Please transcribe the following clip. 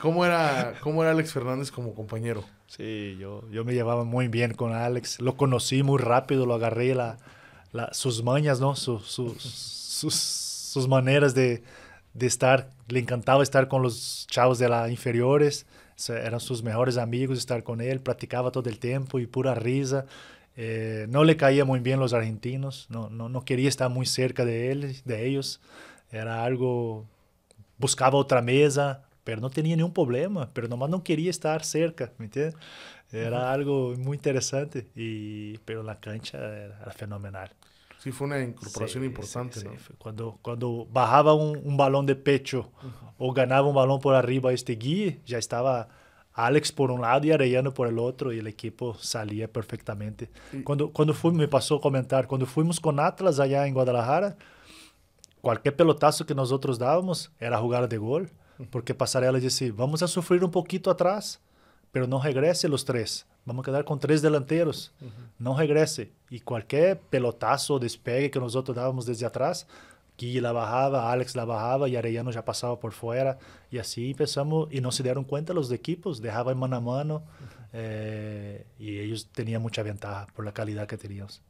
¿Cómo era, cómo era Alex Fernández como compañero? Sí, yo, yo me llevaba muy bien con Alex. Lo conocí muy rápido, lo agarré la, sus mañas, ¿no? sus, sus, maneras de, de, estar. Le encantaba estar con los chavos de las inferiores. Eran sus mejores amigos estar con él. Practicaba todo el tiempo y pura risa. Eh, no le caía muy bien los argentinos. No, no, no quería estar muy cerca de, él, de ellos. Era algo... Buscaba otra mesa Pero não tinha nenhum problema, pero nomás não queria estar cerca, me entende? Era uhum. algo muito interessante e pelo la cancha era, era fenomenal. Sim, foi uma incorporação sí, importante, sí, sí. Quando quando barrava um, um balão de pecho uhum. ou ganhava um balão por arriba este Gui, já estava Alex por um lado e Arellano por el outro e o equipo salia perfeitamente. Quando quando fui me passou a comentar, quando fomos com Atlas allá em Guadalajara, qualquer pelotazo que nós outros dávamos era jogada de gol. Porque Pasarela dice, vamos a sufrir un poquito atrás, pero no regrese los tres. Vamos a quedar con tres delanteros. No regrese. Y cualquier pelotazo o despegue que nosotros dábamos desde atrás, Guille la bajaba, Alex la bajaba y Arellano ya pasaba por fuera. Y así empezamos. Y no se dieron cuenta los de equipos, dejaban mano a mano. Eh, y ellos tenían mucha ventaja por la calidad que teníamos.